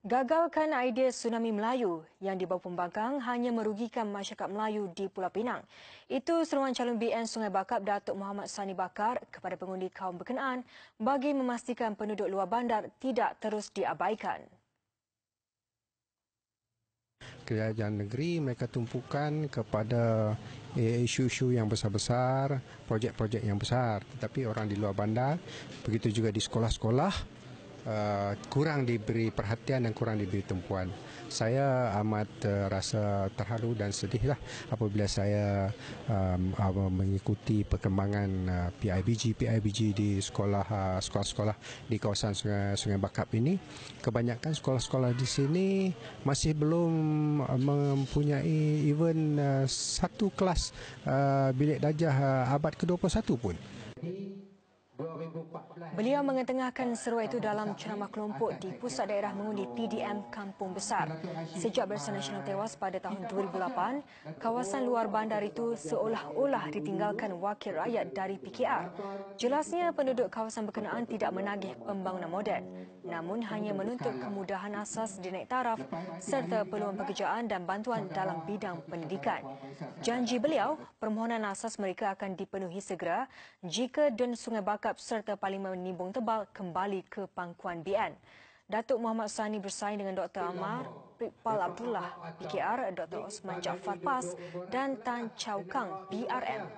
Gagalkan idea tsunami Melayu yang dibawa pembangkang hanya merugikan masyarakat Melayu di Pulau Pinang. Itu seruan calon BN Sungai Bakap Datuk Muhammad Sani Bakar kepada pengundi kaum berkenaan bagi memastikan penduduk luar bandar tidak terus diabaikan. Kerajaan negeri mereka tumpukan kepada eh, isu-isu yang besar-besar, projek-projek yang besar. Tetapi orang di luar bandar, begitu juga di sekolah-sekolah, Uh, kurang diberi perhatian dan kurang diberi tempuan. Saya amat uh, rasa terharu dan sedihlah apabila saya um, um, mengikuti perkembangan uh, PIBG PIBG di sekolah uh, sekolah-sekolah di kawasan Sungai Sungai Bakap ini. Kebanyakan sekolah-sekolah di sini masih belum uh, mempunyai even uh, satu kelas uh, bilik darjah uh, abad ke-21 pun. Beliau mengetengahkan seru itu dalam ceramah kelompok di pusat daerah mengundi PDM Kampung Besar. Sejak Barisan Nasional tewas pada tahun 2008, kawasan luar bandar itu seolah-olah ditinggalkan wakil rakyat dari PKR. Jelasnya penduduk kawasan berkenaan tidak menagih pembangunan moden, namun hanya menuntut kemudahan asas dinaik taraf serta peluang pekerjaan dan bantuan dalam bidang pendidikan. Janji beliau, permohonan asas mereka akan dipenuhi segera jika Dun Sungai Bakap serta serta Parlimen Nimbung Tebal kembali ke pangkuan BN. Datuk Muhammad Sani bersaing dengan Dr. Amar, Pikpal Abdullah, PKR, Dr. Osman Jafar Pas dan Tan Chow Kang, BRM.